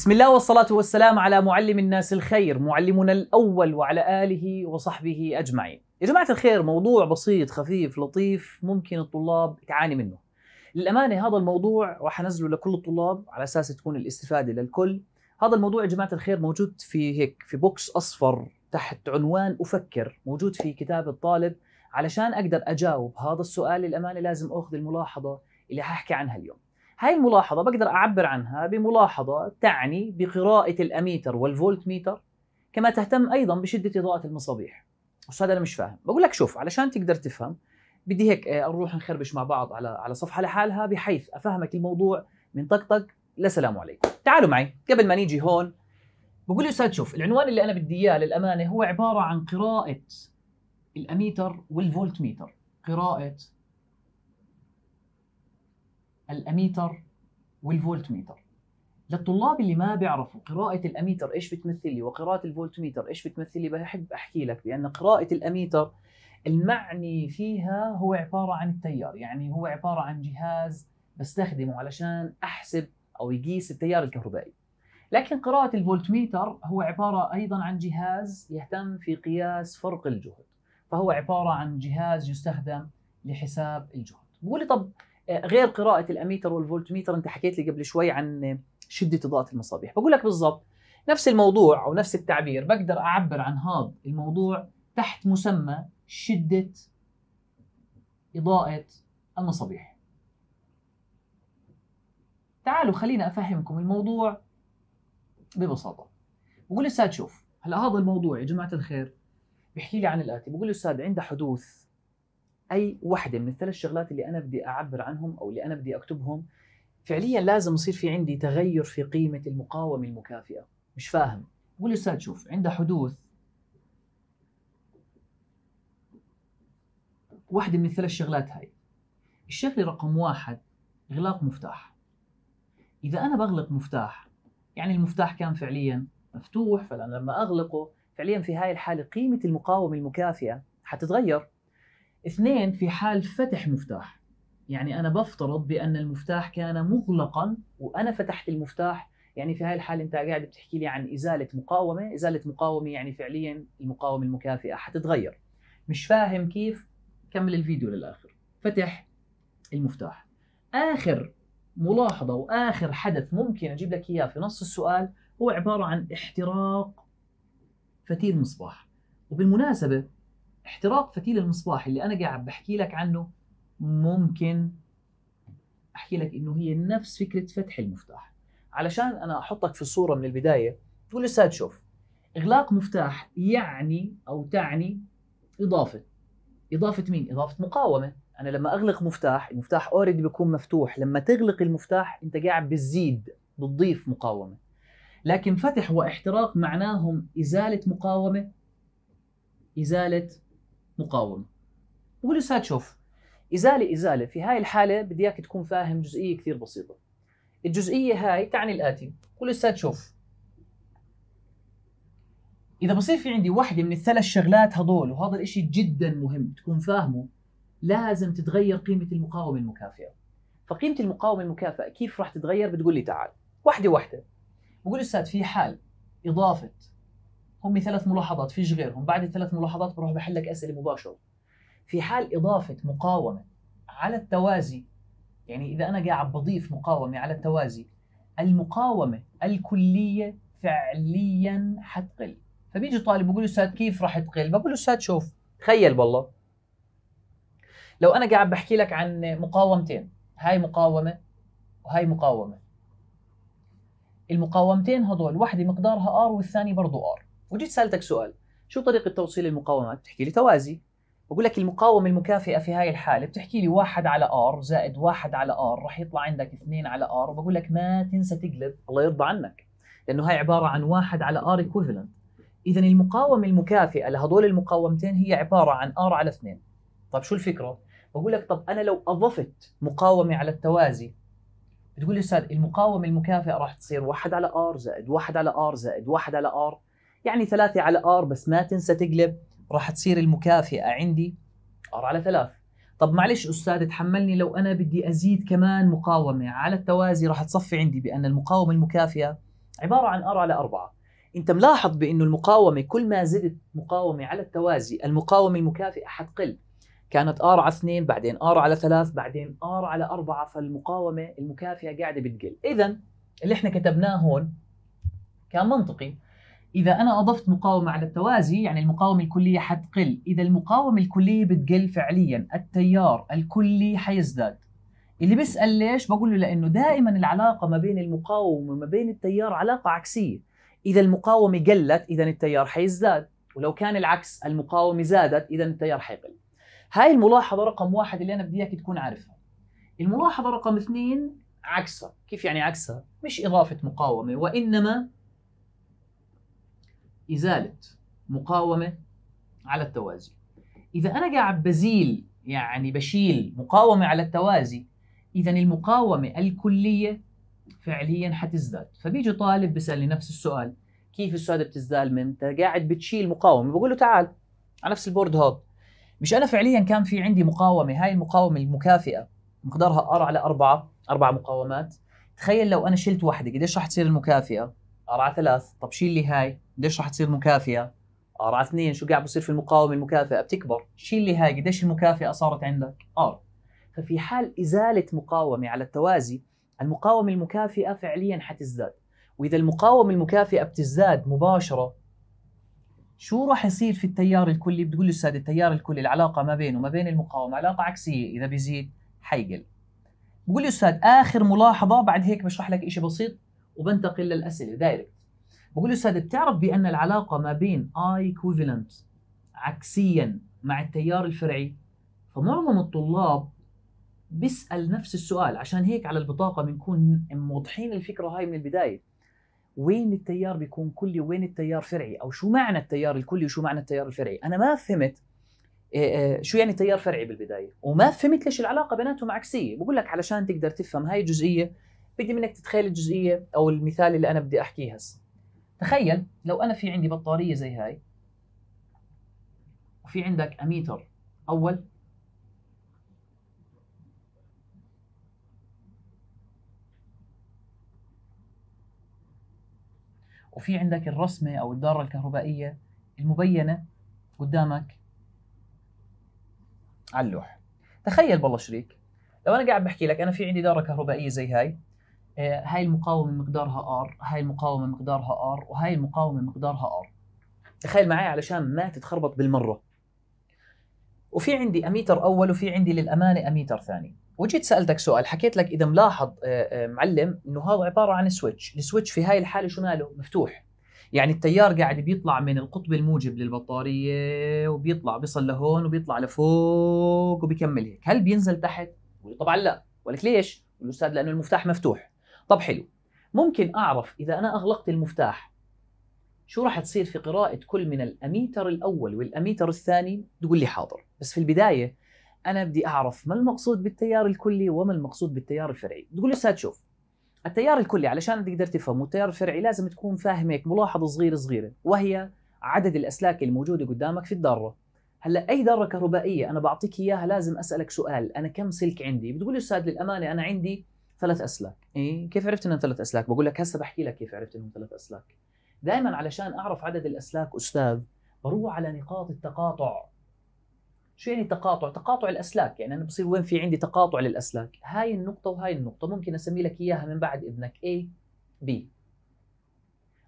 بسم الله والصلاة والسلام على معلم الناس الخير معلمنا الأول وعلى آله وصحبه أجمعين يا جماعة الخير موضوع بسيط خفيف لطيف ممكن الطلاب تعاني منه للأمانة هذا الموضوع راح أنزله لكل الطلاب على أساس تكون الاستفادة للكل هذا الموضوع يا جماعة الخير موجود في هيك في بوكس أصفر تحت عنوان أفكر موجود في كتاب الطالب علشان أقدر أجاوب هذا السؤال للأمانة لازم أخذ الملاحظة اللي هحكي عنها اليوم هاي الملاحظة بقدر أعبر عنها بملاحظة تعني بقراءة الأميتر والفولت ميتر كما تهتم أيضا بشدة إضاءة المصابيح أستاذ أنا مش فاهم بقول لك شوف علشان تقدر تفهم بدي هيك نروح آه، نخربش مع بعض على على صفحة لحالها بحيث أفهمك الموضوع من طقطق لسلام عليكم تعالوا معي قبل ما نيجي هون بقول لي أستاذ شوف العنوان اللي أنا بدي إياه للأمانة هو عبارة عن قراءة الأميتر والفولت ميتر قراءة الاميتر والفولتميتر للطلاب اللي ما بيعرفوا قراءة الأميتر إيش بتمثل لي وقراءة الفولتميتر إيش بتمثل لي بحب أحكي لك بأن قراءة الأميتر المعني فيها هو عبارة عن التيار يعني هو عبارة عن جهاز بستخدمه علشان أحسب أو يقيس التيار الكهربائي لكن قراءة الفولتميتر هو عبارة أيضا عن جهاز يهتم في قياس فرق الجهد فهو عبارة عن جهاز يستخدم لحساب الجهد بقول لي طب غير قراءه الاميتر والفولتميتر انت حكيت لي قبل شوي عن شده اضاءه المصابيح بقول لك بالضبط نفس الموضوع او نفس التعبير بقدر اعبر عن هذا الموضوع تحت مسمى شده اضاءه المصابيح تعالوا خلينا افهمكم الموضوع ببساطه بقول الاستاذ شوف هلا هذا الموضوع يا جماعه الخير بيحكي لي عن الاتي بقول الاستاذ عند حدوث اي وحده من الثلاث شغلات اللي انا بدي اعبر عنهم او اللي انا بدي اكتبهم فعليا لازم يصير في عندي تغير في قيمه المقاومه المكافئه مش فاهم والاستاذ شوف عند حدوث واحدة من الثلاث شغلات هاي الشغلة رقم واحد إغلاق مفتاح إذا أنا بغلق مفتاح يعني المفتاح كان فعليا مفتوح فلما أغلقه فعليا في هاي الحالة قيمة المقاومة المكافئة حتتغير اثنين في حال فتح مفتاح يعني أنا بفترض بأن المفتاح كان مغلقا وأنا فتحت المفتاح يعني في هاي الحالة أنت قاعد بتحكي لي عن إزالة مقاومة إزالة مقاومة يعني فعليا المقاومة المكافئة حتتغير مش فاهم كيف كمل الفيديو للآخر فتح المفتاح آخر ملاحظة وآخر حدث ممكن أجيب لك إياه في نص السؤال هو عبارة عن احتراق فتيل مصباح وبالمناسبة احتراق فتيل المصباح اللي انا قاعد بحكي لك عنه ممكن احكي لك انه هي نفس فكره فتح المفتاح علشان انا احطك في الصوره من البدايه تقول استاذ شوف اغلاق مفتاح يعني او تعني اضافه اضافه مين اضافه مقاومه انا لما اغلق مفتاح المفتاح اوريدي بيكون مفتوح لما تغلق المفتاح انت قاعد بتزيد بتضيف مقاومه لكن فتح واحتراق معناهم ازاله مقاومه ازاله مقاومه ولسه تشوف ازاله ازاله في هاي الحاله بدي اياك تكون فاهم جزئيه كثير بسيطه الجزئيه هاي تعني الاتي ولسه تشوف اذا بصير في عندي وحده من الثلاث شغلات هذول وهذا الاشي جدا مهم تكون فاهمه لازم تتغير قيمه المقاومه المكافئه فقيمه المقاومه المكافئه كيف راح تتغير بتقول لي تعال وحده وحده بقول استاذ في حال اضافه هم ثلاث ملاحظات فيش غيرهم بعد الثلاث ملاحظات بروح بحل لك اسئله مباشره في حال اضافه مقاومه على التوازي يعني اذا انا قاعد بضيف مقاومه على التوازي المقاومه الكليه فعليا حتقل فبيجي طالب بقول له استاذ كيف راح تقل بقول له استاذ شوف تخيل بالله لو انا قاعد بحكي لك عن مقاومتين هاي مقاومه وهاي مقاومه المقاومتين هذول واحده مقدارها ار والثانيه برضه ار وجيت سالتك سؤال شو طريقه توصيل المقاومات بتحكي لي توازي بقول لك المقاومة المكافئة في هاي الحالة بتحكي لي واحد على ار زائد واحد على ار رح يطلع عندك اثنين على ار وبقول لك ما تنسى تقلب الله يرضى عنك لأنه هاي عبارة عن واحد على ار ايكوفلنت إذا المقاومة المكافئة لهدول المقاومتين هي عبارة عن ار على اثنين طب شو الفكرة؟ بقول لك طب أنا لو أضفت مقاومة على التوازي بتقول لي أستاذ المقاومة المكافئة راح تصير واحد على ار زائد واحد على ار زائد واحد على ار يعني ثلاثة على ار بس ما تنسى تقلب راح تصير المكافئة عندي ار على ثلاث طب معلش استاذ تحملني لو انا بدي ازيد كمان مقاومة على التوازي راح تصفي عندي بان المقاومة المكافئة عبارة عن ار على أربعة انت ملاحظ بانه المقاومة كل ما زدت مقاومة على التوازي المقاومة المكافئة حتقل كانت ار على اثنين بعدين ار على ثلاث بعدين ار على أربعة فالمقاومة المكافئة قاعدة بتقل إذا اللي احنا كتبناه هون كان منطقي إذا أنا أضفت مقاومة على التوازي يعني المقاومة الكلية حتقل إذا المقاومة الكلية بتقل فعليا التيار الكلي حيزداد اللي بيسأل ليش بقول له لأنه دائما العلاقة ما بين المقاومة وما بين التيار علاقة عكسية إذا المقاومة قلت إذا التيار حيزداد ولو كان العكس المقاومة زادت إذا التيار حيقل هاي الملاحظة رقم واحد اللي أنا بدي إياك تكون عارفها الملاحظة رقم اثنين عكسها كيف يعني عكسها؟ مش إضافة مقاومة وإنما ازاله مقاومه على التوازي اذا انا قاعد بزيل يعني بشيل مقاومه على التوازي اذا المقاومه الكليه فعليا حتزداد فبيجي طالب بيسالني نفس السؤال كيف السؤال بتزداد من انت قاعد بتشيل مقاومه بقول له تعال على نفس البورد هوب مش انا فعليا كان في عندي مقاومه هاي المقاومه المكافئه مقدارها ار على أربعة أربع مقاومات تخيل لو انا شلت واحده قديش راح تصير المكافئه ار على ثلاث طب شيل لي هاي قديش رح تصير مكافئه ار آه، على اثنين شو قاعد بصير في المقاومه المكافئه بتكبر شيل اللي هاي قديش المكافئه صارت عندك ار آه. ففي حال ازاله مقاومه على التوازي المقاومه المكافئه فعليا حتزداد واذا المقاومه المكافئه بتزداد مباشره شو راح يصير في التيار الكلي بتقول لي استاذ التيار الكلي العلاقه ما بينه وما بين المقاومه علاقه عكسيه اذا بيزيد حيقل بقول لي استاذ اخر ملاحظه بعد هيك بشرح لك شيء بسيط وبنتقل للاسئله دايركت بقول له استاذ بتعرف بان العلاقه ما بين اي equivalent عكسيا مع التيار الفرعي فمعظم الطلاب بيسال نفس السؤال عشان هيك على البطاقه بنكون موضحين الفكره هاي من البدايه وين التيار بيكون كلي وين التيار فرعي او شو معنى التيار الكلي وشو معنى التيار الفرعي انا ما فهمت آه، آه، شو يعني تيار فرعي بالبدايه وما فهمت ليش العلاقه بيناتهم عكسيه بقول لك علشان تقدر تفهم هاي الجزئيه بدي منك تتخيل الجزئيه او المثال اللي انا بدي احكيه هسه تخيل لو انا في عندي بطاريه زي هاي وفي عندك اميتر اول وفي عندك الرسمه او الداره الكهربائيه المبينه قدامك على اللوح تخيل بالله شريك لو انا قاعد بحكي لك انا في عندي داره كهربائيه زي هاي آه، هاي المقاومه مقدارها ار هاي المقاومه مقدارها ار وهاي المقاومه مقدارها ار تخيل معي علشان ما تتخربط بالمره وفي عندي اميتر اول وفي عندي للامانه اميتر ثاني وجيت سالتك سؤال حكيت لك اذا ملاحظ آه، آه، معلم انه هذا عباره عن سويتش السويتش في هاي الحاله شو ماله مفتوح يعني التيار قاعد بيطلع من القطب الموجب للبطاريه وبيطلع بيصل لهون وبيطلع لفوق وبيكمل هيك هل بينزل تحت طبعا لا ولك ليش الاستاذ لانه المفتاح مفتوح طب حلو ممكن أعرف إذا أنا أغلقت المفتاح شو راح تصير في قراءة كل من الأميتر الأول والأميتر الثاني تقول لي حاضر بس في البداية أنا بدي أعرف ما المقصود بالتيار الكلي وما المقصود بالتيار الفرعي تقول لي أستاذ شوف التيار الكلي علشان تقدر تفهمه التيار الفرعي لازم تكون فاهم هيك ملاحظة صغيرة صغيرة وهي عدد الأسلاك الموجودة قدامك في الذرة هلا اي ذره كهربائيه انا بعطيك اياها لازم اسالك سؤال انا كم سلك عندي بتقول لي استاذ للامانه انا عندي ثلاث اسلاك اي كيف عرفت انهم ثلاث اسلاك بقول لك هسه بحكي لك كيف عرفت انهم ثلاث اسلاك دائما علشان اعرف عدد الاسلاك استاذ بروح على نقاط التقاطع شو يعني تقاطع؟ تقاطع الاسلاك يعني انا بصير وين في عندي تقاطع للاسلاك هاي النقطة وهاي النقطة ممكن اسمي لك اياها من بعد اذنك اي بي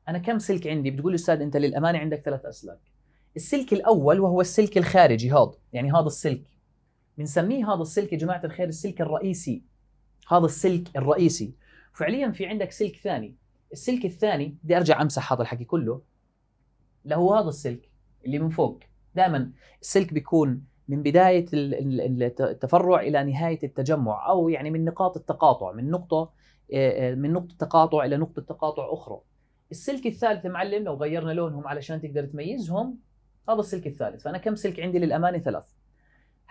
انا كم سلك عندي؟ بتقول لي استاذ انت للامانة عندك ثلاث اسلاك السلك الاول وهو السلك الخارجي هذا يعني هذا السلك بنسميه هذا السلك يا جماعة الخير السلك الرئيسي هذا السلك الرئيسي فعليا في عندك سلك ثاني السلك الثاني بدي ارجع امسح هذا الحكي كله اللي هو هذا السلك اللي من فوق دائما السلك بيكون من بداية التفرع إلى نهاية التجمع أو يعني من نقاط التقاطع من نقطة آه، آه، من نقطة تقاطع إلى نقطة تقاطع أخرى السلك الثالث معلم لو غيرنا لونهم علشان تقدر تميزهم هذا السلك الثالث فأنا كم سلك عندي للأمانة ثلاث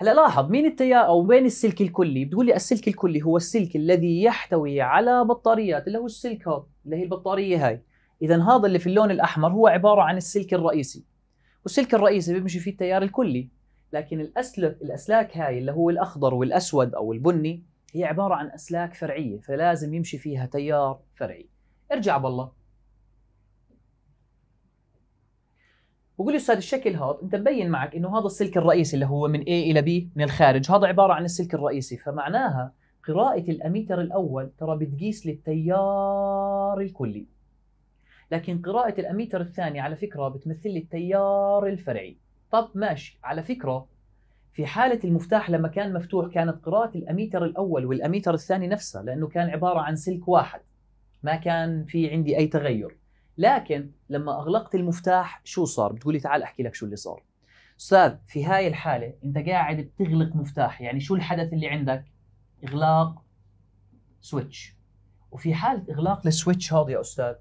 هلا لاحظ مين التيار او وين السلك الكلي؟ بتقول لي السلك الكلي هو السلك الذي يحتوي على بطاريات اللي هو السلك هوب اللي هي البطاريه هاي. اذا هذا اللي في اللون الاحمر هو عباره عن السلك الرئيسي. والسلك الرئيسي بيمشي فيه التيار الكلي، لكن الاسلك الاسلاك هاي اللي هو الاخضر والاسود او البني هي عباره عن اسلاك فرعيه فلازم يمشي فيها تيار فرعي. ارجع بالله بقول لي استاذ الشكل هذا انت مبين معك انه هذا السلك الرئيسي اللي هو من A الى B من الخارج هذا عباره عن السلك الرئيسي فمعناها قراءة الأميتر الأول ترى بتقيس للتيار الكلي لكن قراءة الأميتر الثاني على فكرة بتمثل لي التيار الفرعي طب ماشي على فكرة في حالة المفتاح لما كان مفتوح كانت قراءة الأميتر الأول والأميتر الثاني نفسها لأنه كان عبارة عن سلك واحد ما كان في عندي أي تغير لكن لما اغلقت المفتاح شو صار بتقولي تعال احكي لك شو اللي صار استاذ في هاي الحاله انت قاعد بتغلق مفتاح يعني شو الحدث اللي عندك اغلاق سويتش وفي حاله اغلاق السويتش هذا يا استاذ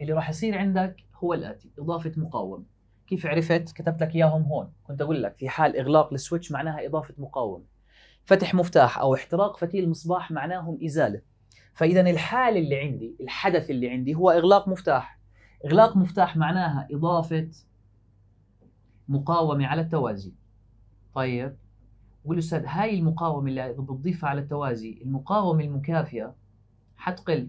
اللي راح يصير عندك هو الاتي اضافه مقاومه كيف عرفت كتبت لك اياهم هون كنت اقول لك في حال اغلاق السويتش معناها اضافه مقاومه فتح مفتاح او احتراق فتيل مصباح معناهم ازاله فاذا الحاله اللي عندي الحدث اللي عندي هو اغلاق مفتاح إغلاق مفتاح معناها إضافة مقاومة على التوازي طيب والأستاذ هاي المقاومة اللي بتضيفها على التوازي المقاومة المكافئة حتقل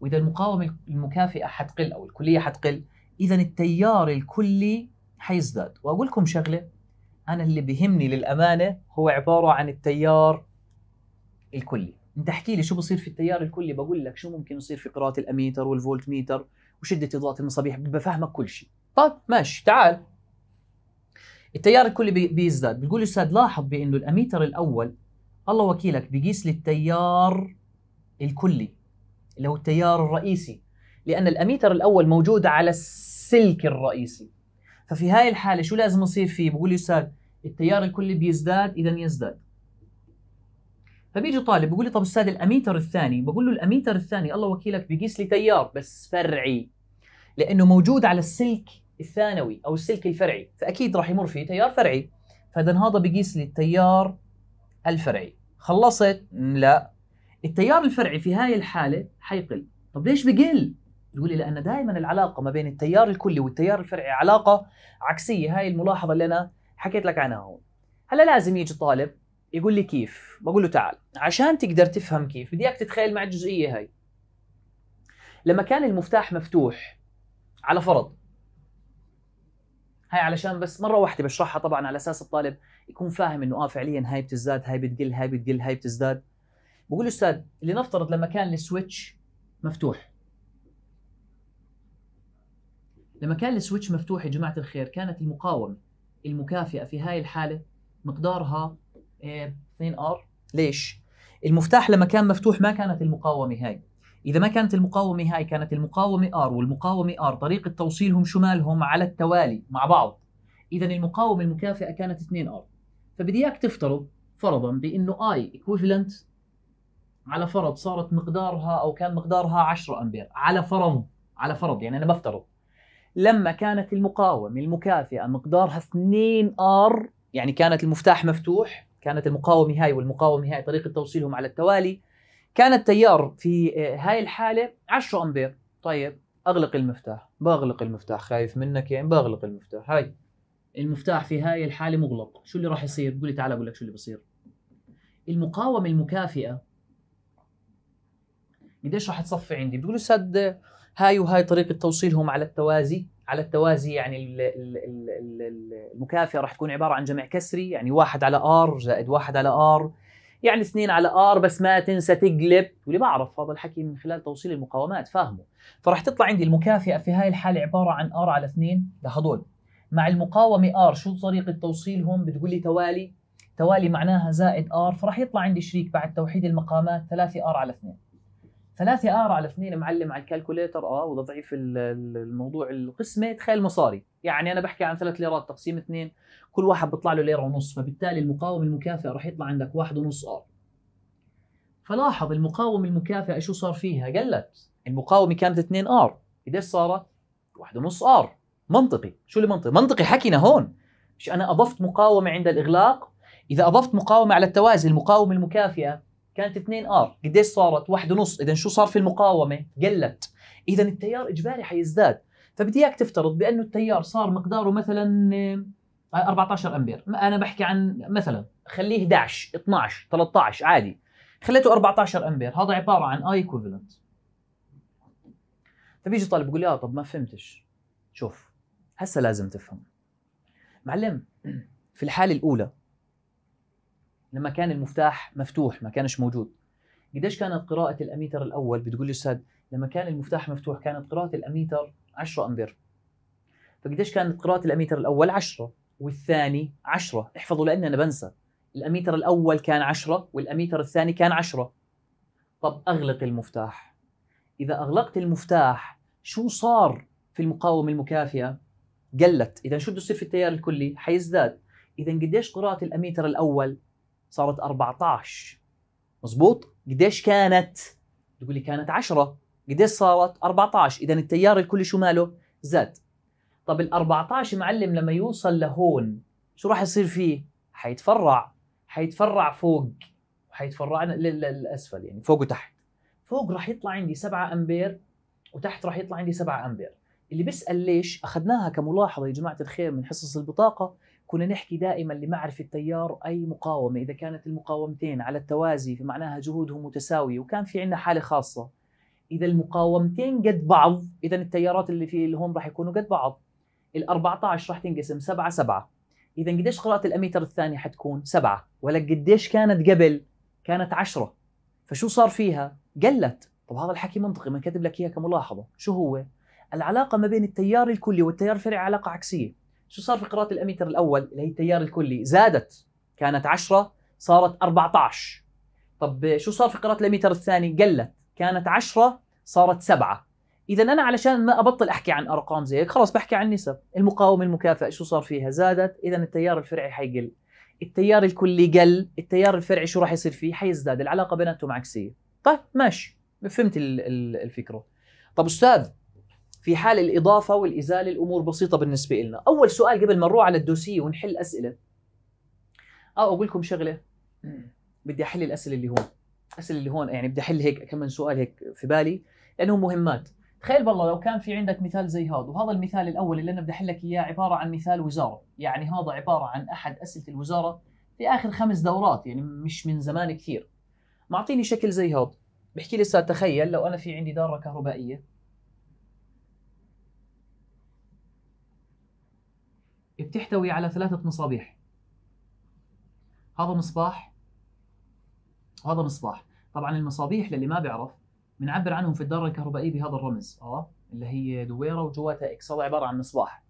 وإذا المقاومة المكافئة حتقل أو الكلية حتقل إذا التيار الكلي حيزداد وأقول لكم شغلة أنا اللي بهمني للأمانة هو عبارة عن التيار الكلي انت احكي لي شو بصير في التيار الكلي بقول لك شو ممكن يصير في قراءة الاميتر والفولت ميتر وشده اضاءه المصابيح بفهمك كل شيء طيب ماشي تعال التيار الكلي بي بيزداد بتقول استاذ لاحظ بانه الاميتر الاول الله وكيلك بيقيس للتيار الكلي اللي هو التيار الرئيسي لان الاميتر الاول موجود على السلك الرئيسي ففي هاي الحاله شو لازم يصير فيه بقول لي استاذ التيار الكلي بيزداد اذا يزداد فبيجي طالب بيقول لي طب استاذ الاميتر الثاني بقول له الاميتر الثاني الله وكيلك بيقيس لي تيار بس فرعي لانه موجود على السلك الثانوي او السلك الفرعي فاكيد راح يمر فيه تيار فرعي فاذا هذا بيقيس لي التيار الفرعي خلصت لا التيار الفرعي في هاي الحاله حيقل طب ليش بقل تقول لي لان دائما العلاقه ما بين التيار الكلي والتيار الفرعي علاقه عكسيه هاي الملاحظه اللي انا حكيت لك عنها هون هلا لازم يجي طالب يقول لي كيف بقول له تعال عشان تقدر تفهم كيف بدي اياك تتخيل مع الجزئيه هاي لما كان المفتاح مفتوح على فرض هاي علشان بس مره واحده بشرحها طبعا على اساس الطالب يكون فاهم انه اه فعليا هاي بتزداد هاي بتقل هاي بتقل هاي بتزداد بقول استاذ لنفترض لما كان السويتش مفتوح لما كان السويتش مفتوح يا جماعه الخير كانت المقاومه المكافئه في هاي الحاله مقدارها 2 ار ليش؟ المفتاح لما كان مفتوح ما كانت المقاومه هاي اذا ما كانت المقاومه هاي كانت المقاومه ار والمقاومه ار طريقه توصيلهم شمالهم على التوالي مع بعض اذا المقاومه المكافئه كانت 2 ار فبدي اياك تفترض فرضا بانه اي ايكويفالنت على فرض صارت مقدارها او كان مقدارها 10 امبير على فرض على فرض يعني انا بفترض لما كانت المقاومه المكافئه مقدارها 2 ار يعني كانت المفتاح مفتوح كانت المقاومه هاي والمقاومه هاي طريقه توصيلهم على التوالي كان التيار في آه، هاي الحاله 10 امبير طيب اغلق المفتاح بغلق المفتاح خايف منك يعني بغلق المفتاح هاي المفتاح في هاي الحاله مغلق شو اللي راح يصير بقول لي تعال اقول لك شو اللي بصير المقاومه المكافئه قديش راح تصفي عندي بيقولوا سد هاي وهاي طريقه توصيلهم على التوازي على التوازي يعني المكافئه راح تكون عباره عن جمع كسري يعني واحد على ار زائد واحد على ار يعني اثنين على ار بس ما تنسى تقلب واللي بعرف هذا الحكي من خلال توصيل المقاومات فاهمه فراح تطلع عندي المكافئه في هاي الحاله عباره عن ار على اثنين لهدول مع المقاومه ار شو طريقه توصيلهم بتقول لي توالي توالي معناها زائد ار فراح يطلع عندي شريك بعد توحيد المقامات ثلاثه ار على اثنين ثلاثة ار على اثنين معلم على الكالكوليتر اه وضعيف الموضوع القسمه تخيل مصاري يعني انا بحكي عن ثلاث ليرات تقسيم اثنين كل واحد بيطلع له ليره ونص فبالتالي المقاومه المكافئه رح يطلع عندك واحد ونص ار فلاحظ المقاومه المكافئه شو صار فيها قلت المقاومه كانت اثنين ار قديش صارت واحد ونص ار منطقي شو اللي منطقي منطقي حكينا هون مش انا اضفت مقاومه عند الاغلاق اذا اضفت مقاومه على التوازي المقاومه المكافئه كانت 2 ار قديش صارت؟ 1.5 ونص اذا شو صار في المقاومه؟ قلت اذا التيار اجباري حيزداد فبدي اياك تفترض بانه التيار صار مقداره مثلا 14 آه، امبير انا بحكي عن مثلا خليه 11 12 13 عادي خليته 14 امبير هذا عباره عن اي ايكوفالنت فبيجي طالب بيقول لي اه طب ما فهمتش شوف هسه لازم تفهم معلم في الحاله الاولى لما كان المفتاح مفتوح ما كانش موجود قديش كانت قراءة الأميتر الأول بتقول لي لما كان المفتاح مفتوح كانت قراءة الأميتر 10 أمبير فقديش كانت قراءة الأميتر الأول 10 والثاني 10 احفظوا لأن أنا بنسى الأميتر الأول كان 10 والأميتر الثاني كان 10 طب أغلق المفتاح إذا أغلقت المفتاح شو صار في المقاومة المكافئة؟ قلت إذا شو بده يصير في التيار الكلي؟ حيزداد إذا قديش قراءة الأميتر الأول صارت 14 مزبوط قديش كانت تقول لي كانت 10 قديش صارت 14 اذا التيار الكلي شو ماله زاد طب ال 14 معلم لما يوصل لهون شو راح يصير فيه حيتفرع حيتفرع فوق وحيتفرع للاسفل يعني فوق وتحت فوق راح يطلع عندي 7 امبير وتحت راح يطلع عندي 7 امبير اللي بيسال ليش اخذناها كملاحظه يا جماعه الخير من حصص البطاقه كنا نحكي دائما لمعرفة تيار أي مقاومة إذا كانت المقاومتين على التوازي فمعناها جهودهم متساوية وكان في عندنا حالة خاصة إذا المقاومتين قد بعض إذا التيارات اللي في اللي هون راح يكونوا قد بعض ال 14 راح تنقسم 7 7 إذا قديش قراءة الأميتر الثانية حتكون 7 ولا قديش كانت قبل؟ كانت 10 فشو صار فيها؟ قلت طب هذا الحكي منطقي ما كاتب لك إياه كملاحظة شو هو؟ العلاقة ما بين التيار الكلي والتيار الفرعي علاقة عكسية شو صار في قراءة الأميتر الأول اللي هي التيار الكلي زادت كانت 10 صارت 14 طب شو صار في قراءة الأميتر الثاني قلت كانت 10 صارت 7 إذا أنا علشان ما أبطل أحكي عن أرقام زي هيك خلص بحكي عن نسب المقاومة المكافئة شو صار فيها زادت إذا التيار الفرعي حيقل التيار الكلي قل التيار الفرعي شو راح يصير فيه حيزداد العلاقة بيناتهم عكسية طيب ماشي فهمت الفكرة طب أستاذ في حال الإضافة والإزالة الأمور بسيطة بالنسبة لنا أول سؤال قبل ما نروح على الدوسية ونحل أسئلة أو آه، أقول لكم شغلة بدي أحل الأسئلة اللي هون الأسئلة اللي هون يعني بدي أحل هيك كم من سؤال هيك في بالي لأنهم مهمات تخيل والله لو كان في عندك مثال زي هذا وهذا المثال الأول اللي أنا بدي أحل لك إياه عبارة عن مثال وزارة يعني هذا عبارة عن أحد أسئلة الوزارة في آخر خمس دورات يعني مش من زمان كثير معطيني شكل زي هذا بحكي لي تخيل لو أنا في عندي دارة كهربائية بتحتوي على ثلاثة مصابيح هذا مصباح وهذا مصباح طبعا المصابيح للي ما بيعرف بنعبر عنهم في الدارة الكهربائية بهذا الرمز اه اللي هي دويرة وجواتها اكس هذا عبارة عن مصباح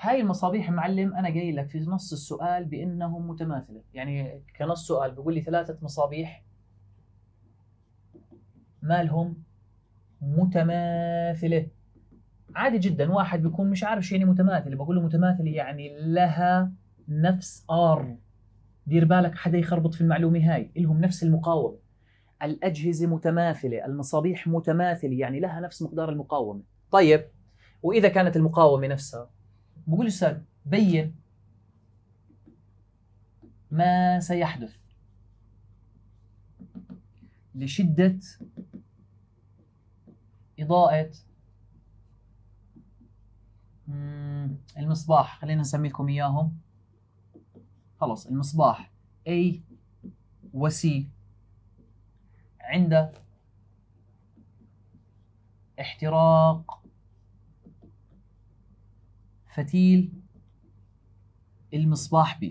هاي المصابيح معلم انا قايل لك في نص السؤال بانهم متماثلة يعني كنص سؤال بيقول لي ثلاثة مصابيح مالهم متماثلة عادي جدا واحد بيكون مش عارف شو يعني متماثله بقول له متماثله يعني لها نفس ار دير بالك حدا يخربط في المعلومه هاي الهم نفس المقاومه الاجهزه متماثله المصابيح متماثله يعني لها نفس مقدار المقاومه طيب واذا كانت المقاومه نفسها بقول استاذ بين ما سيحدث لشده اضاءه المصباح خلينا نسمي لكم اياهم خلص المصباح A و C عند احتراق فتيل المصباح B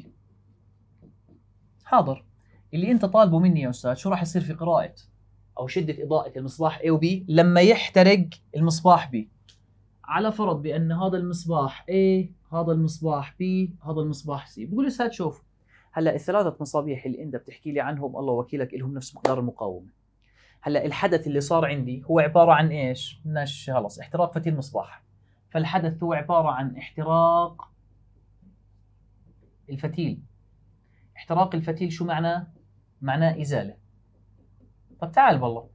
حاضر اللي انت طالبه مني يا استاذ شو راح يصير في قراءه او شده اضاءه المصباح A و B لما يحترق المصباح B على فرض بان هذا المصباح A هذا المصباح B هذا المصباح C بقول لي شوف هلا الثلاثه مصابيح اللي انت بتحكي لي عنهم الله وكيلك لهم نفس مقدار المقاومه هلا الحدث اللي صار عندي هو عباره عن ايش بدناش خلص احتراق فتيل مصباح فالحدث هو عباره عن احتراق الفتيل احتراق الفتيل شو معناه معناه ازاله طب تعال والله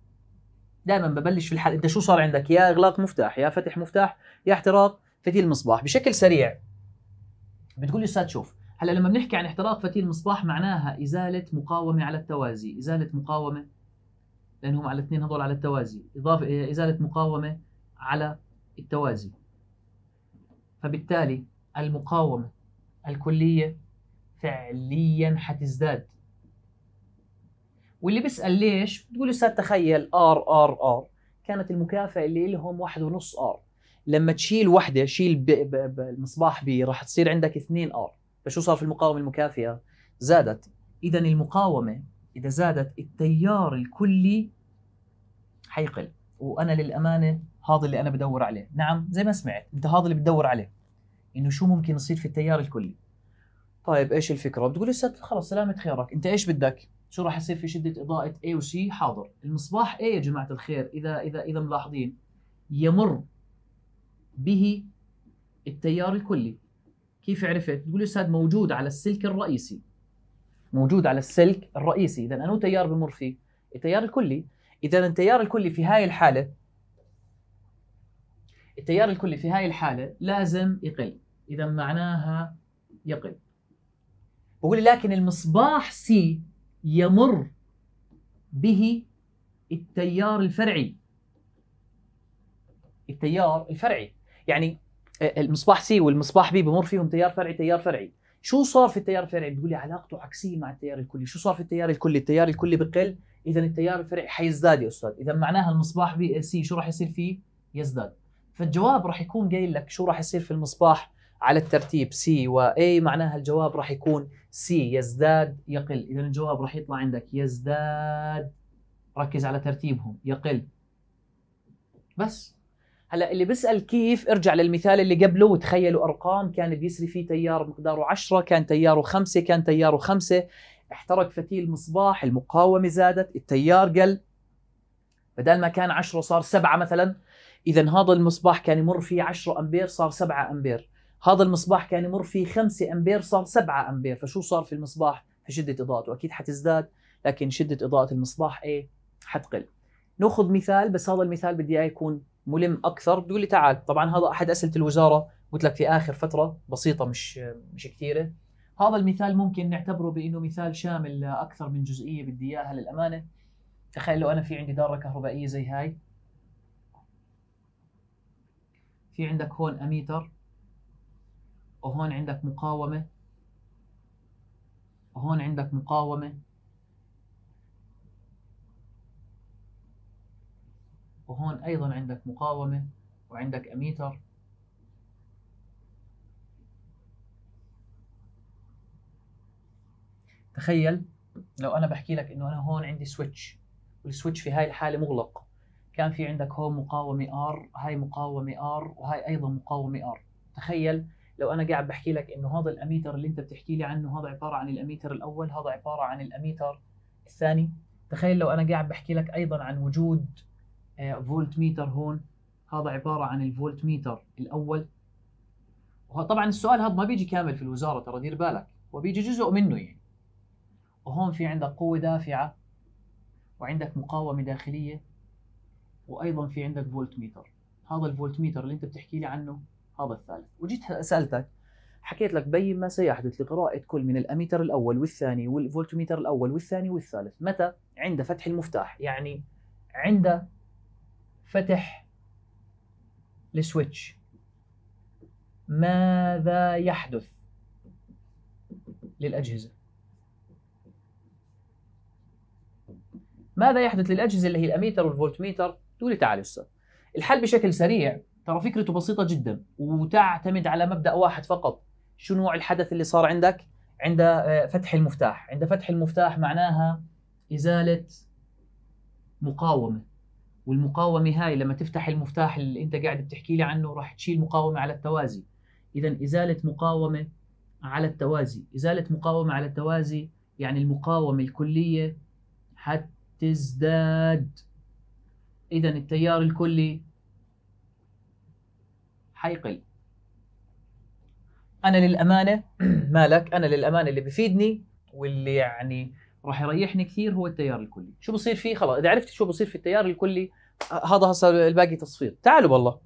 دائما ببلش في الحل انت شو صار عندك يا اغلاق مفتاح يا فتح مفتاح يا احتراق فتيل مصباح بشكل سريع بتقول لي استاذ شوف هلا لما بنحكي عن احتراق فتيل مصباح معناها ازاله مقاومه على التوازي ازاله مقاومه لانهم على الاثنين هذول على التوازي اضافه ازاله مقاومه على التوازي فبالتالي المقاومه الكليه فعليا حتزداد واللي بيسال ليش بتقول استاذ تخيل ار ار ار كانت المكافاه اللي لهم واحد ونص ار لما تشيل وحده شيل المصباح بي راح تصير عندك اثنين ار فشو صار في المقاومه المكافئه زادت اذا المقاومه اذا زادت التيار الكلي حيقل وانا للامانه هذا اللي انا بدور عليه نعم زي ما سمعت انت هذا اللي بتدور عليه انه شو ممكن يصير في التيار الكلي طيب ايش الفكره بتقول لي خلص سلامه خيرك انت ايش بدك شو راح يصير في شده اضاءه A و C حاضر المصباح A يا جماعه الخير اذا اذا اذا ملاحظين يمر به التيار الكلي كيف عرفت تقول استاذ موجود على السلك الرئيسي موجود على السلك الرئيسي اذا انو تيار بمر فيه التيار الكلي اذا التيار الكلي في هاي الحاله التيار الكلي في هاي الحاله لازم يقل اذا معناها يقل بقول لكن المصباح سي يمر به التيار الفرعي التيار الفرعي يعني آه، المصباح سي والمصباح بي بمر فيهم تيار فرعي تيار فرعي شو صار في التيار الفرعي بتقول لي علاقته عكسيه مع التيار الكلي شو صار في التيار الكلي التيار الكلي بقل اذا التيار الفرعي حيزداد يا استاذ اذا معناها المصباح بي سي شو راح يصير فيه يزداد فالجواب راح يكون قايل لك شو راح يصير في المصباح على الترتيب سي و A معناها الجواب راح يكون سي يزداد يقل إذا الجواب راح يطلع عندك يزداد ركز على ترتيبهم يقل بس هلا اللي بيسال كيف ارجع للمثال اللي قبله وتخيلوا ارقام كان بيسري فيه تيار مقداره 10 كان تياره 5 كان تياره 5 احترق فتيل مصباح المقاومه زادت التيار قل بدل ما كان 10 صار 7 مثلا اذا هذا المصباح كان يمر فيه 10 امبير صار 7 امبير هذا المصباح كان يمر فيه 5 امبير صار 7 امبير فشو صار في المصباح في شده اضاءته اكيد حتزداد لكن شده اضاءه المصباح ايه حتقل ناخذ مثال بس هذا المثال بدي اياه يكون ملم اكثر بتقول لي تعال طبعا هذا احد اسئله الوزاره قلت لك في اخر فتره بسيطه مش مش كثيره هذا المثال ممكن نعتبره بانه مثال شامل اكثر من جزئيه بدي اياها للامانه تخيل لو انا في عندي داره كهربائيه زي هاي في عندك هون اميتر وهون عندك مقاومة وهون عندك مقاومة وهون أيضا عندك مقاومة وعندك أميتر تخيل لو أنا بحكي لك إنه أنا هون عندي سويتش والسويتش في هاي الحالة مغلق كان في عندك هون مقاومة R هاي مقاومة R وهاي أيضا مقاومة R تخيل لو انا قاعد بحكي لك انه هذا الاميتر اللي انت بتحكي لي عنه هذا عباره عن الاميتر الاول هذا عباره عن الاميتر الثاني تخيل لو انا قاعد بحكي لك ايضا عن وجود آه، فولت ميتر هون هذا عباره عن الفولت ميتر الاول طبعا السؤال هذا ما بيجي كامل في الوزاره ترى دير بالك هو بيجي جزء منه يعني وهون في عندك قوه دافعه وعندك مقاومه داخليه وايضا في عندك فولت ميتر هذا الفولت ميتر اللي انت بتحكي لي عنه هذا الثالث وجيت سالتك حكيت لك بين ما سيحدث لقراءة كل من الأميتر الأول والثاني والفولتميتر الأول والثاني والثالث متى؟ عند فتح المفتاح يعني عند فتح السويتش ماذا يحدث للأجهزة ماذا يحدث للأجهزة اللي هي الأميتر والفولتميتر تقولي تعال الحل بشكل سريع ترى فكرته بسيطه جدا وتعتمد على مبدا واحد فقط شو نوع الحدث اللي صار عندك عند آه، فتح المفتاح عند فتح المفتاح معناها ازاله مقاومه والمقاومه هاي لما تفتح المفتاح اللي انت قاعد بتحكي لي عنه راح تشيل مقاومه على التوازي اذا ازاله مقاومه على التوازي ازاله مقاومه على التوازي يعني المقاومه الكليه حتزداد اذا التيار الكلي حيقل انا للامانه مالك انا للامانه اللي بفيدني واللي يعني راح يريحني كثير هو التيار الكلي شو بصير فيه خلاص اذا عرفت شو بصير في التيار الكلي آه، هذا هسه الباقي تصفير تعالوا والله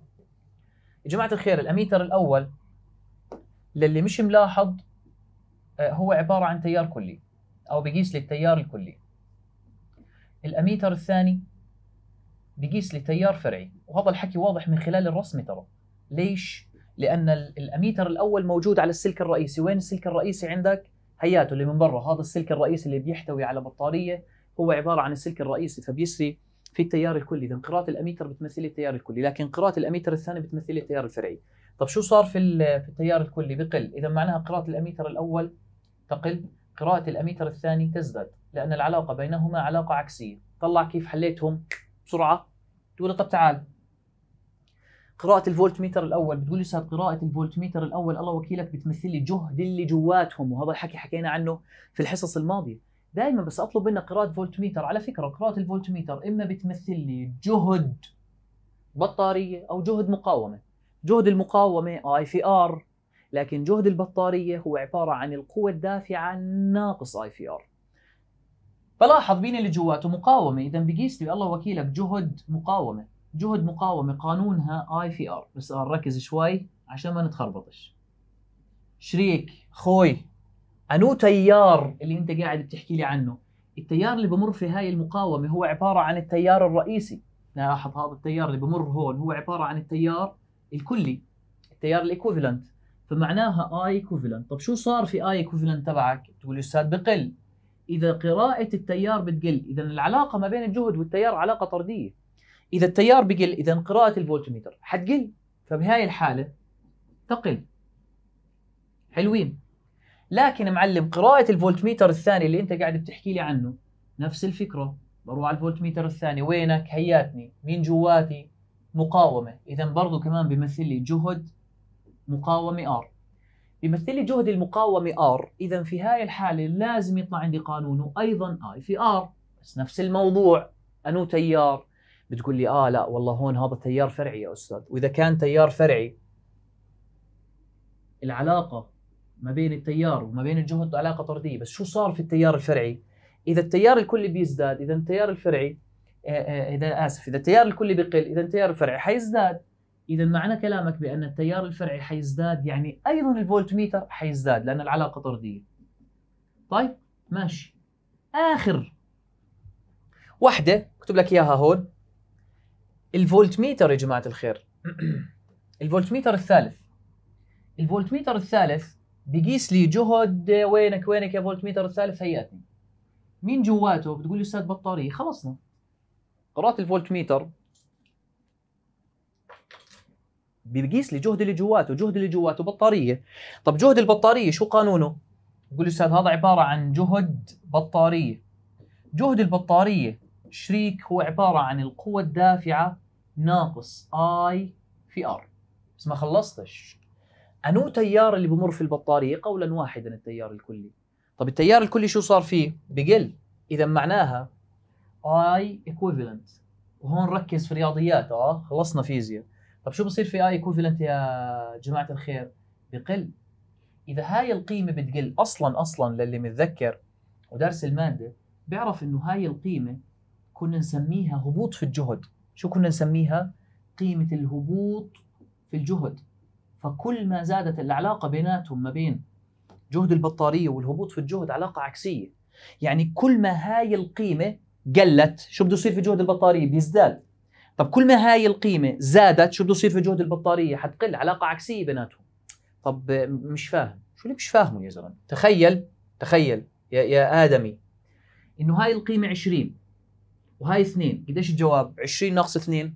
يا جماعه الخير الاميتر الاول للي مش ملاحظ آه، هو عباره عن تيار كلي او بقيس لي التيار الكلي الاميتر الثاني بقيس لي تيار فرعي وهذا الحكي واضح من خلال الرسمه ترى ليش؟ لان الاميتر الاول موجود على السلك الرئيسي، وين السلك الرئيسي عندك؟ هياته اللي من برا، هذا السلك الرئيسي اللي بيحتوي على بطاريه هو عباره عن السلك الرئيسي فبيسري في التيار الكلي، اذا قراءه الاميتر بتمثل التيار الكلي، لكن قراءه الاميتر الثاني بتمثل التيار الفرعي. طب شو صار في في التيار الكلي؟ بقل، اذا معناها قراءه الاميتر الاول تقل، قراءه الاميتر الثاني تزداد، لان العلاقه بينهما علاقه عكسيه، طلع كيف حليتهم بسرعه تقول طب تعال قراءة الفولت ميتر الأول بتقول لي أستاذ قراءة الفولت ميتر الأول الله وكيلك بتمثل لي جهد اللي جواتهم وهذا الحكي حكينا عنه في الحصص الماضية دائما بس أطلب منك قراءة فولت ميتر على فكرة قراءة الفولت ميتر إما بتمثل لي جهد بطارية أو جهد مقاومة جهد المقاومة اي في ار لكن جهد البطارية هو عبارة عن القوة الدافعة ناقص اي في ار فلاحظ مين اللي جواته مقاومة إذا بقيس لي الله وكيلك جهد مقاومة جهد مقاومة قانونها اي في ار بس ركز شوي عشان ما نتخربطش شريك خوي انو تيار اللي انت قاعد بتحكي لي عنه التيار اللي بمر في هاي المقاومة هو عبارة عن التيار الرئيسي لاحظ هذا التيار اللي بمر هون هو عبارة عن التيار الكلي التيار الايكوفلنت فمعناها اي ايكوفيلنت طب شو صار في اي ايكوفيلنت تبعك تقول استاذ بقل اذا قراءه التيار بتقل اذا العلاقه ما بين الجهد والتيار علاقه طرديه اذا التيار بقل اذا قراءه الفولتميتر حتقل فبهاي الحاله تقل حلوين لكن معلم قراءه الفولتميتر الثاني اللي انت قاعد بتحكي لي عنه نفس الفكره بروح على الفولتميتر الثاني وينك هياتني مين جواتي مقاومه اذا برضه كمان بيمثل لي جهد مقاومه ار بيمثل لي جهد المقاومه ار اذا في هاي الحاله لازم يطلع عندي قانونه ايضا اي في ار بس نفس الموضوع انو تيار بتقول لي اه لا والله هون هذا تيار فرعي يا استاذ واذا كان تيار فرعي العلاقه ما بين التيار وما بين الجهد علاقه طرديه بس شو صار في التيار الفرعي اذا التيار الكلي بيزداد اذا التيار الفرعي آه، آه، اذا اسف اذا التيار الكلي بقل اذا التيار الفرعي حيزداد اذا معنى كلامك بان التيار الفرعي حيزداد يعني ايضا الفولت ميتر حيزداد لان العلاقه طرديه طيب ماشي اخر وحده اكتب لك اياها هون الفولت ميتر يا جماعه الخير الفولت ميتر الثالث الفولت ميتر الثالث بيقيس لي جهد وينك وينك يا فولت ميتر الثالث هياتني مين جواته بتقول لي استاذ بطاريه خلصنا قرات الفولت ميتر بيقيس لي جهد اللي جواته جهد اللي جواته بطاريه طب جهد البطاريه شو قانونه بقول لي استاذ هذا عباره عن جهد بطاريه جهد البطاريه شريك هو عباره عن القوه الدافعه ناقص اي في ار بس ما خلصتش انو تيار اللي بمر في البطاريه قولا واحدا التيار الكلي طب التيار الكلي شو صار فيه بقل اذا معناها اي ايكويفالنت وهون ركز في رياضيات اه خلصنا فيزياء طب شو بصير في اي ايكويفالنت يا جماعه الخير بقل اذا هاي القيمه بتقل اصلا اصلا للي متذكر ودرس الماده بيعرف انه هاي القيمه كنا نسميها هبوط في الجهد شو كنا نسميها قيمة الهبوط في الجهد فكل ما زادت العلاقة بيناتهم ما بين جهد البطارية والهبوط في الجهد علاقة عكسية يعني كل ما هاي القيمة قلت شو بده يصير في جهد البطارية بيزداد طب كل ما هاي القيمة زادت شو بده يصير في جهد البطارية حتقل علاقة عكسية بيناتهم طب مش فاهم شو اللي مش فاهمه يا زلمة تخيل تخيل يا, يا آدمي إنه هاي القيمة 20 وهاي 2 قديش الجواب 20 ناقص 2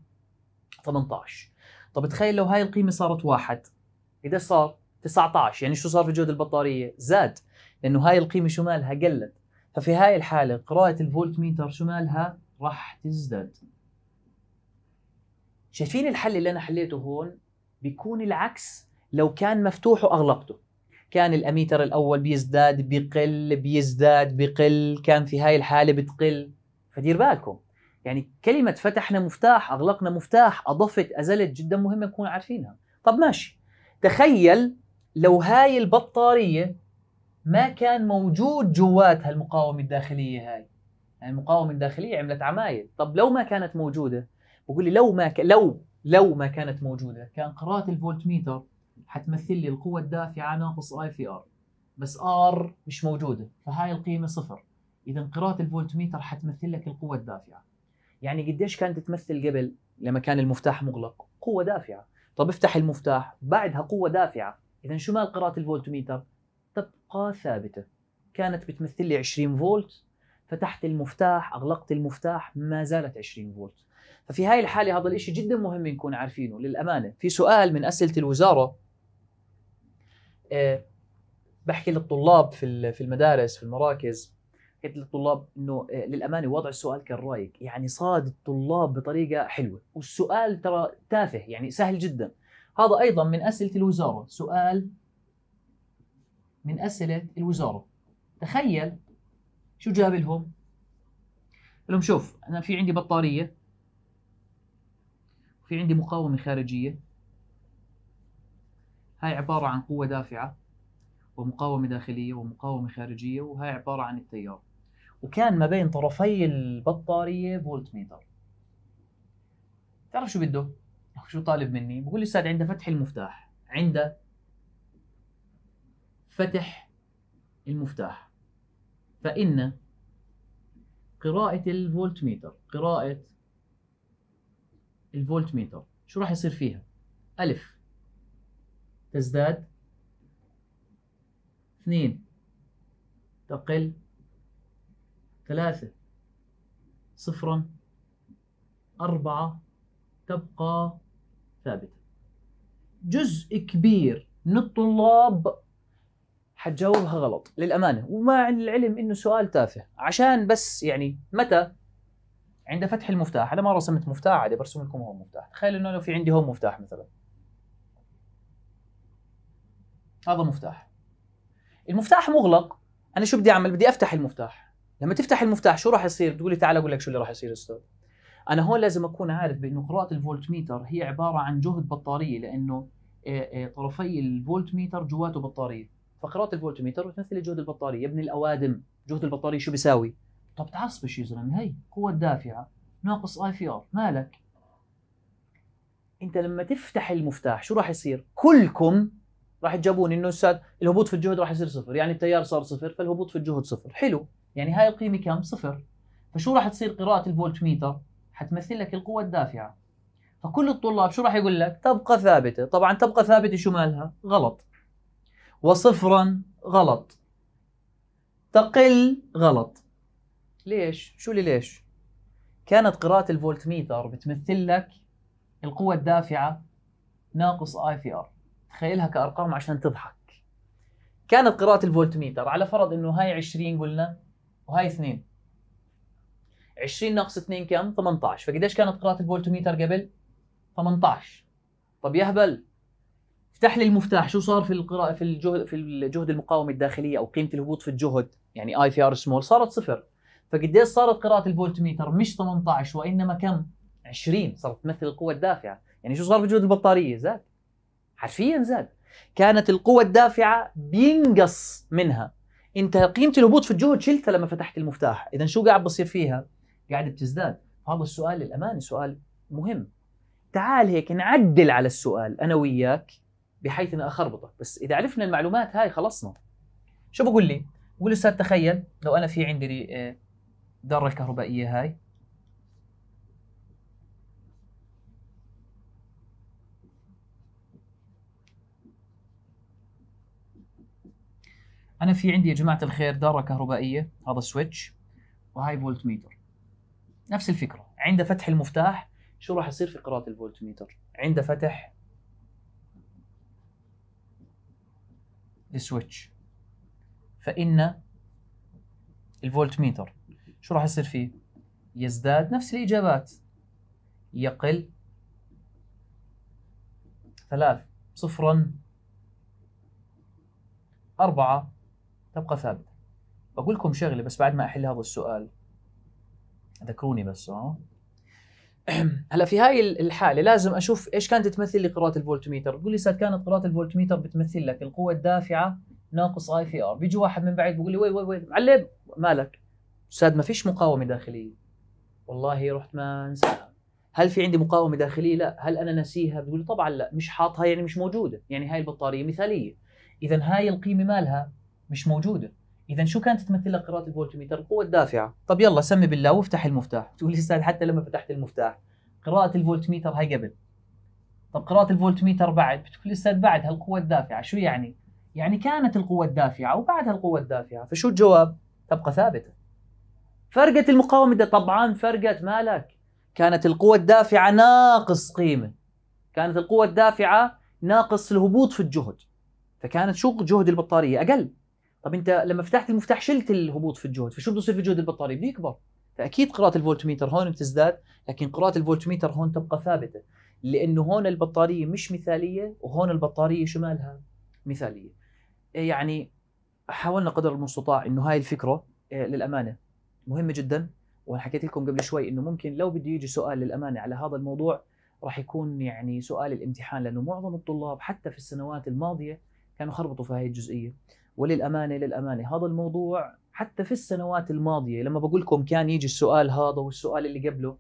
18 طب تخيل لو هاي القيمه صارت واحد قديش صار 19 يعني شو صار في جهد البطاريه زاد لانه هاي القيمه شو مالها قلت ففي هاي الحاله قراءه الفولت ميتر شو مالها راح تزداد شايفين الحل اللي انا حليته هون بيكون العكس لو كان مفتوح واغلقته كان الاميتر الاول بيزداد بيقل بيزداد بيقل كان في هاي الحاله بتقل فدير بالكم يعني كلمة فتحنا مفتاح أغلقنا مفتاح أضفت أزلت جدا مهمة نكون عارفينها طب ماشي تخيل لو هاي البطارية ما كان موجود جواتها المقاومة الداخلية هاي يعني المقاومة الداخلية عملت عمايل طب لو ما كانت موجودة بقول لي لو ما ك... لو لو ما كانت موجودة كان قراءة الفولتميتر حتمثل لي القوة الدافعة ناقص اي في ار بس ار مش موجودة فهاي القيمة صفر اذا انقراض الفولتميتر حتمثل لك القوه الدافعه يعني قديش كانت تمثل قبل لما كان المفتاح مغلق قوه دافعه طب افتح المفتاح بعدها قوه دافعه اذا شو مال قراءه الفولتميتر تبقى ثابته كانت بتمثل لي 20 فولت فتحت المفتاح اغلقت المفتاح ما زالت 20 فولت ففي هاي الحاله هذا الشيء جدا مهم نكون عارفينه للامانه في سؤال من اسئله الوزاره آه، بحكي للطلاب في في المدارس في المراكز قلت للطلاب انه آه، للامانه وضع السؤال كان رايق يعني صاد الطلاب بطريقه حلوه والسؤال ترى تافه يعني سهل جدا هذا ايضا من اسئله الوزاره سؤال من اسئله الوزاره تخيل شو جاب لهم لهم شوف انا في عندي بطاريه في عندي مقاومه خارجيه هاي عباره عن قوه دافعه ومقاومة داخلية ومقاومة خارجية وهي عبارة عن التيار وكان ما بين طرفي البطارية فولت ميتر تعرف شو بده؟ شو طالب مني؟ بقول لي أستاذ عند فتح المفتاح عند فتح المفتاح فإن قراءة الفولت ميتر قراءة الفولت ميتر شو راح يصير فيها؟ ألف تزداد اثنين تقل ثلاثة صفرا أربعة تبقى ثابتة جزء كبير من الطلاب حتجاوبها غلط للأمانة ومع العلم إنه سؤال تافه عشان بس يعني متى عند فتح المفتاح أنا ما رسمت مفتاح عادي برسم لكم هون مفتاح تخيل إنه لو في عندي هون مفتاح مثلا هذا مفتاح المفتاح مغلق انا شو بدي اعمل بدي افتح المفتاح لما تفتح المفتاح شو راح يصير بتقول لي تعال اقول لك شو اللي راح يصير استاذ انا هون لازم اكون عارف بانه قراءه الفولت ميتر هي عباره عن جهد بطاريه لانه آه، آه، طرفي الفولت ميتر جواته بطاريه فقراءه الفولت ميتر بتمثل جهد البطاريه يا ابن الاوادم جهد البطاريه شو بيساوي طب تعصبش يا زلمه هي قوه دافعه ناقص اي في ار مالك انت لما تفتح المفتاح شو راح يصير كلكم راح تجابون انه استاذ الهبوط في الجهد راح يصير صفر يعني التيار صار صفر فالهبوط في الجهد صفر حلو يعني هاي القيمه كم صفر فشو راح تصير قراءه الفولت ميتر حتمثل لك القوه الدافعه فكل الطلاب شو راح يقول لك تبقى ثابته طبعا تبقى ثابته شو مالها غلط وصفرا غلط تقل غلط ليش شو اللي ليش كانت قراءه الفولتميتر بتمثل لك القوه الدافعه ناقص اي في ار تخيلها كارقام عشان تضحك كانت قراءه الفولتميتر على فرض انه هاي 20 قلنا وهاي 2 20 ناقص 2 كم 18 فقديش كانت قراءه الفولتميتر قبل 18 طب يا هبل افتح لي المفتاح شو صار في القراءه في الجهد في الجهد المقاومه الداخليه او قيمه الهبوط في الجهد يعني اي في ار سمول صارت صفر فقديش صارت قراءه الفولتميتر مش 18 وانما كم 20 صارت تمثل القوه الدافعه يعني شو صار في جهد البطاريه زاد حرفيا زاد كانت القوة الدافعة بينقص منها انت قيمة الهبوط في الجهد شلتها لما فتحت المفتاح اذا شو قاعد بصير فيها قاعدة بتزداد هذا السؤال للأمانة سؤال مهم تعال هيك نعدل على السؤال أنا وياك بحيث أنا أخربطك بس إذا عرفنا المعلومات هاي خلصنا شو بقول لي بقول أستاذ تخيل لو أنا في عندي آه، دارة الكهربائية هاي انا في عندي يا جماعه الخير داره كهربائيه هذا سويتش وهاي فولت ميتر نفس الفكره عند فتح المفتاح شو راح يصير في قراءه الفولت ميتر عند فتح السويتش فان الفولت ميتر شو راح يصير فيه يزداد نفس الاجابات يقل ثلاث صفرا أربعة تبقى ثابتة بقول لكم شغلة بس بعد ما أحل هذا السؤال ذكروني بس اه هلا في هاي الحاله لازم اشوف ايش كانت تمثل لي قراءه الفولتميتر بتقول لي ساد كانت قراءه الفولتميتر بتمثل لك القوه الدافعه ناقص اي في ار بيجي واحد من بعيد بيقول لي وي وي وي معلم مالك استاذ ما فيش مقاومه داخليه والله رحت ما انساها هل في عندي مقاومه داخليه لا هل انا ناسيها بيقول لي طبعا لا مش حاطها يعني مش موجوده يعني هاي البطاريه مثاليه اذا هاي القيمه مالها مش موجوده اذا شو كانت تمثل لك قراءه الفولتميتر القوه الدافعه طب يلا سمي بالله وافتح المفتاح تقول لي أستاذ حتى لما فتحت المفتاح قراءه الفولتميتر هاي قبل طب قراءه الفولتميتر بعد بتقول لي استاذ بعد هالقوه الدافعه شو يعني يعني كانت القوه الدافعه وبعدها القوه الدافعه فشو الجواب تبقى ثابته فرقت المقاومه طبعا فرقت مالك كانت القوة الدافعة ناقص قيمة كانت القوة الدافعة ناقص الهبوط في الجهد فكانت شو جهد البطارية أقل طب انت لما فتحت المفتاح شلت الهبوط في الجهد فشو بده يصير في جهد البطاريه بده يكبر فاكيد قراءه الفولتميتر هون بتزداد لكن قراءه الفولتميتر هون تبقى ثابته لانه هون البطاريه مش مثاليه وهون البطاريه شو مالها مثاليه إيه يعني حاولنا قدر المستطاع انه هاي الفكره إيه للامانه مهمه جدا وانا حكيت لكم قبل شوي انه ممكن لو بده يجي سؤال للامانه على هذا الموضوع راح يكون يعني سؤال الامتحان لانه معظم الطلاب حتى في السنوات الماضيه كانوا خربطوا في هاي الجزئيه وللامانه للامانه هذا الموضوع حتى في السنوات الماضيه لما بقول لكم كان يجي السؤال هذا والسؤال اللي قبله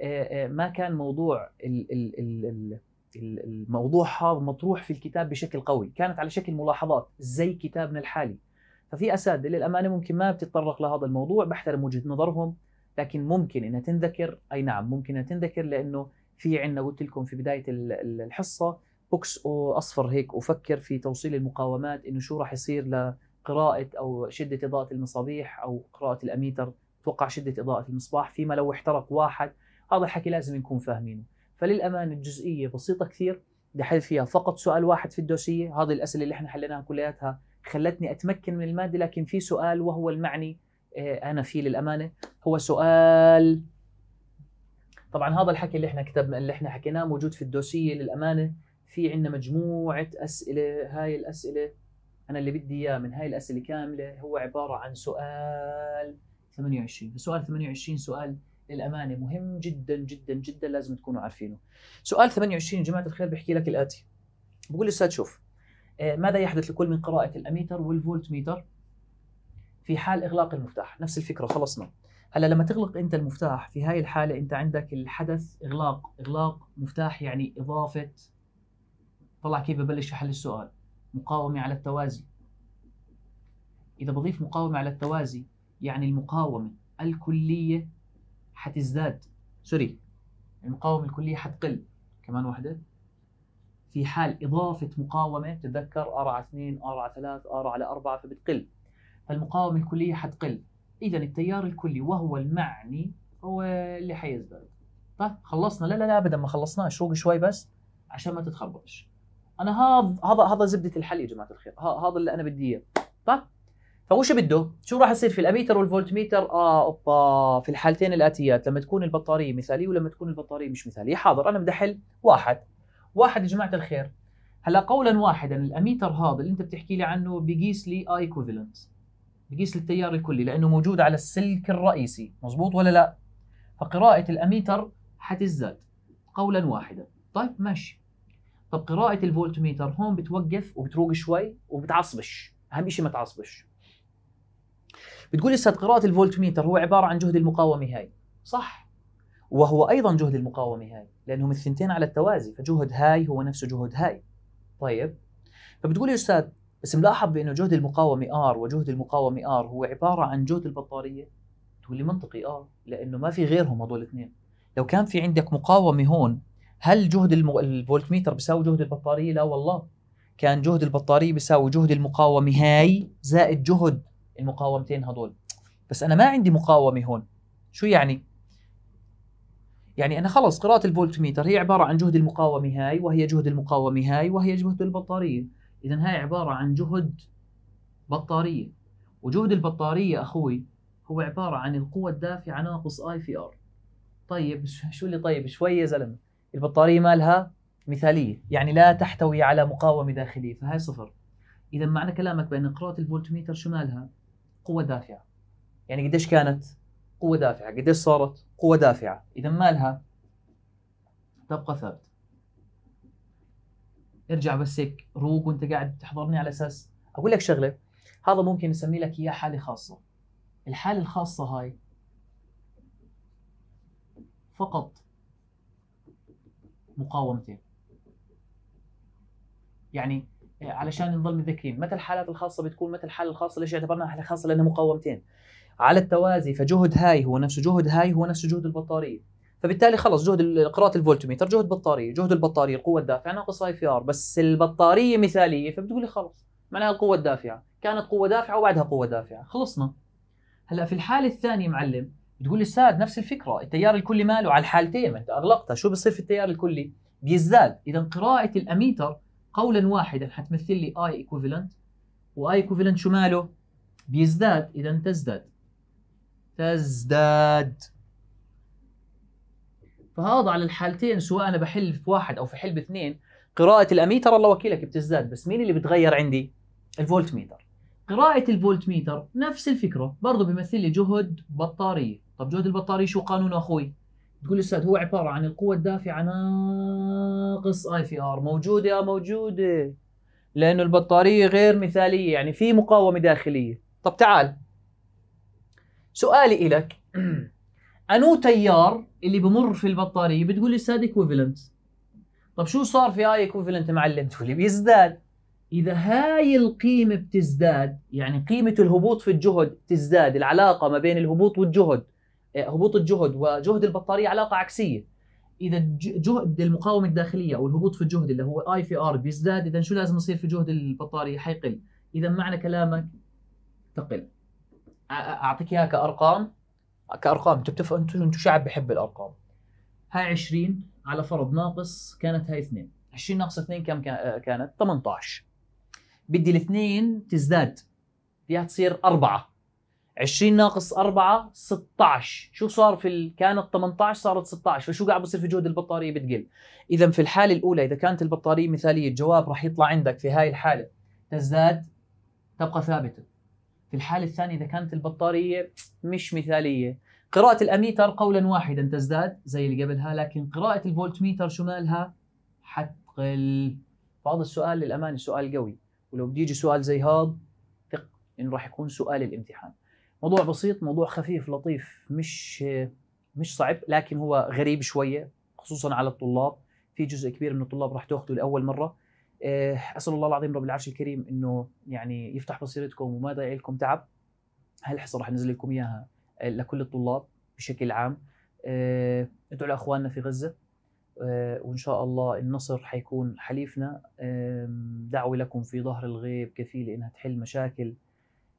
آه، آه، ما كان موضوع الموضوع هذا مطروح في الكتاب بشكل قوي كانت على شكل ملاحظات زي كتابنا الحالي ففي اساتذه للامانه ممكن ما بتتطرق لهذا الموضوع بحترم وجهه نظرهم لكن ممكن انها تنذكر اي نعم ممكن انها تنذكر لانه في عندنا قلت لكم في بدايه الحصه بوكس اصفر هيك افكر في توصيل المقاومات انه شو راح يصير لقراءه او شده اضاءه المصابيح او قراءه الاميتر توقع شده اضاءه المصباح فيما لو احترق واحد هذا الحكي لازم نكون فاهمينه فللامانه الجزئيه بسيطه كثير بحل فيها فقط سؤال واحد في الدوسيه هذه الاسئله اللي احنا حليناها كلياتها خلتني اتمكن من الماده لكن في سؤال وهو المعني آه، انا فيه للامانه هو سؤال طبعا هذا الحكي اللي احنا كتبنا اللي احنا حكيناه موجود في الدوسيه للامانه في عندنا مجموعه اسئله هاي الاسئله انا اللي بدي اياه من هاي الاسئله كامله هو عباره عن سؤال 28 سؤال 28 سؤال للامانه مهم جدا جدا جدا لازم تكونوا عارفينه سؤال 28 جماعه الخير بيحكي لك الاتي بقول الاستاذ شوف آه، ماذا يحدث لكل من قراءه الاميتر والفولت ميتر في حال اغلاق المفتاح نفس الفكره خلصنا هلا لما تغلق انت المفتاح في هاي الحاله انت عندك الحدث اغلاق اغلاق مفتاح يعني اضافه طلع كيف ببلش حل السؤال مقاومة على التوازي إذا بضيف مقاومة على التوازي يعني المقاومة الكلية حتزداد سوري المقاومة الكلية حتقل كمان واحدة في حال إضافة مقاومة تذكر R على 2 R على 3 R على 4 فبتقل فالمقاومة الكلية حتقل إذا التيار الكلي وهو المعني هو اللي حيزداد طيب خلصنا لا لا لا أبدا ما خلصناش شوقي شوي بس عشان ما تتخربطش انا هذا هذا هذا زبده الحل يا جماعه الخير هذا اللي انا بدي اياه طيب فوش بده؟ شو راح يصير في الاميتر والفولتميتر؟ اه اوبا في الحالتين الاتيات لما تكون البطاريه مثاليه ولما تكون البطاريه مش مثاليه، حاضر انا بدي احل واحد. واحد يا جماعه الخير هلا قولا واحدا الاميتر هذا اللي انت بتحكي لي عنه بقيس لي اي ايكوفالنت بقيس التيار الكلي لانه موجود على السلك الرئيسي، مزبوط ولا لا؟ فقراءة الاميتر حتزداد قولا واحدا، طيب ماشي طب قراءه الفولت ميتر هون بتوقف وبتروق شوي وبتعصبش اهم شيء ما تعصبش بتقول لسه قراءه الفولت ميتر هو عباره عن جهد المقاومه هاي صح وهو ايضا جهد المقاومه هاي لانهم الثنتين على التوازي فجهد هاي هو نفسه جهد هاي طيب فبتقول يا استاذ بس ملاحظ بانه جهد المقاومه ار وجهد المقاومه ار هو عباره عن جهد البطاريه تقول لي منطقي اه لانه ما في غيرهم هذول الاثنين لو كان في عندك مقاومه هون هل جهد الفولت ميتر بيساوي جهد البطاريه؟ لا والله كان جهد البطاريه بيساوي جهد المقاومه هاي زائد جهد المقاومتين هذول بس انا ما عندي مقاومه هون شو يعني؟ يعني انا خلص قراءه الفولت ميتر هي عباره عن جهد المقاومه هاي وهي جهد المقاومه هاي وهي جهد البطاريه اذا هاي عباره عن جهد بطاريه وجهد البطاريه اخوي هو عباره عن القوه الدافعه ناقص اي في ار طيب شو اللي طيب شويه زلمه البطاريه مالها مثاليه يعني لا تحتوي على مقاومه داخليه فهي صفر اذا معنى كلامك بان قراءه الفولتميتر شو مالها قوه دافعه يعني قديش كانت قوه دافعه قديش صارت قوه دافعه اذا مالها تبقى ثابت ارجع بس هيك روق وانت قاعد تحضرني على اساس اقول لك شغله هذا ممكن نسمي لك اياه حاله خاصه الحاله الخاصه هاي فقط مقاومتين يعني آه، علشان نضل متذكرين متى الحالات الخاصه بتكون متى الحاله الخاصه ليش اعتبرناها حاله خاصه لانها مقاومتين على التوازي فجهد هاي هو نفسه جهد هاي هو نفسه جهد البطاريه فبالتالي خلص جهد قراءه الفولتميتر جهد بطاريه جهد البطاريه القوه الدافعه ناقص اي في ار بس البطاريه مثاليه فبتقول لي خلص معناها القوه الدافعه كانت قوه دافعه وبعدها قوه دافعه خلصنا هلا في الحاله الثانيه معلم بتقول لي استاذ نفس الفكره التيار الكلي ماله على الحالتين ما انت اغلقتها شو بصير في التيار الكلي بيزداد اذا قراءه الاميتر قولا واحدا حتمثل لي اي ايكوفيلنت واي ايكوفيلنت شو ماله بيزداد اذا تزداد تزداد فهذا على الحالتين سواء انا بحل في واحد او في حل باثنين قراءة الاميتر الله وكيلك بتزداد بس مين اللي بتغير عندي؟ الفولت ميتر قراءة الفولت ميتر نفس الفكرة برضه بيمثل لي جهد بطارية طب جهد البطاريه شو قانون اخوي تقول استاذ هو عباره عن القوه الدافعه ناقص اي في ار موجوده اه موجوده لانه البطاريه غير مثاليه يعني في مقاومه داخليه طب تعال سؤالي إلك انو تيار اللي بمر في البطاريه بتقول لي استاذ ايكوفيلنت طب شو صار في اي ايكوفيلنت معلم تقول لي بيزداد اذا هاي القيمه بتزداد يعني قيمه الهبوط في الجهد بتزداد العلاقه ما بين الهبوط والجهد هبوط الجهد وجهد البطاريه علاقه عكسيه اذا جهد المقاومه الداخليه او الهبوط في الجهد اللي هو اي في ار بيزداد اذا شو لازم يصير في جهد البطاريه حيقل اذا معنى كلامك تقل اعطيك اياها كارقام كارقام انتم بتفهم انتم انتم شعب بحب الارقام هاي 20 على فرض ناقص كانت هاي 2 20 ناقص 2 كم كانت 18 بدي الاثنين تزداد بدها تصير أربعة 20 ناقص 4 16 شو صار في ال... كانت 18 صارت 16 فشو قاعد بصير في جهد البطاريه بتقل اذا في الحاله الاولى اذا كانت البطاريه مثاليه الجواب راح يطلع عندك في هاي الحاله تزداد تبقى ثابته في الحاله الثانيه اذا كانت البطاريه مش مثاليه قراءه الاميتر قولا واحدا تزداد زي اللي قبلها لكن قراءه الفولت ميتر شو مالها حتقل فهذا السؤال للامانه سؤال قوي ولو بده يجي سؤال زي هذا ثق انه راح يكون سؤال الامتحان موضوع بسيط موضوع خفيف لطيف مش مش صعب لكن هو غريب شويه خصوصا على الطلاب في جزء كبير من الطلاب راح تاخذه لاول مره آه، اسال الله العظيم رب العرش الكريم انه يعني يفتح بصيرتكم وما يضيع لكم تعب هالحصه راح ننزل لكم اياها آه، لكل الطلاب بشكل عام آه، ادعوا لاخواننا في غزه وان شاء الله النصر حيكون حليفنا دعوه لكم في ظهر الغيب كفيله انها تحل مشاكل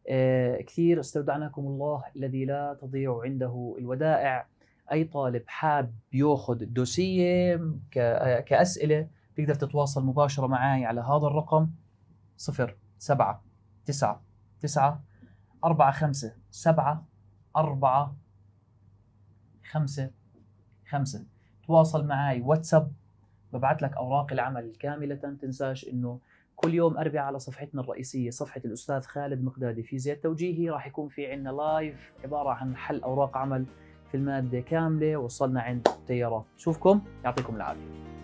آه، كثير استودعناكم الله الذي لا تضيع عنده الودائع اي طالب حاب ياخذ دوسيه كاسئله تقدر تتواصل مباشره معي على هذا الرقم صفر سبعة تسعة تسعة 4 5 7 4 5 5 تواصل معي واتساب ببعث لك اوراق العمل كامله تنساش انه كل يوم أربعاء على صفحتنا الرئيسية صفحة الأستاذ خالد مقدادي في التوجيهي توجيهي راح يكون في عندنا لايف عبارة عن حل أوراق عمل في المادة كاملة وصلنا عند التيارات نشوفكم يعطيكم العافية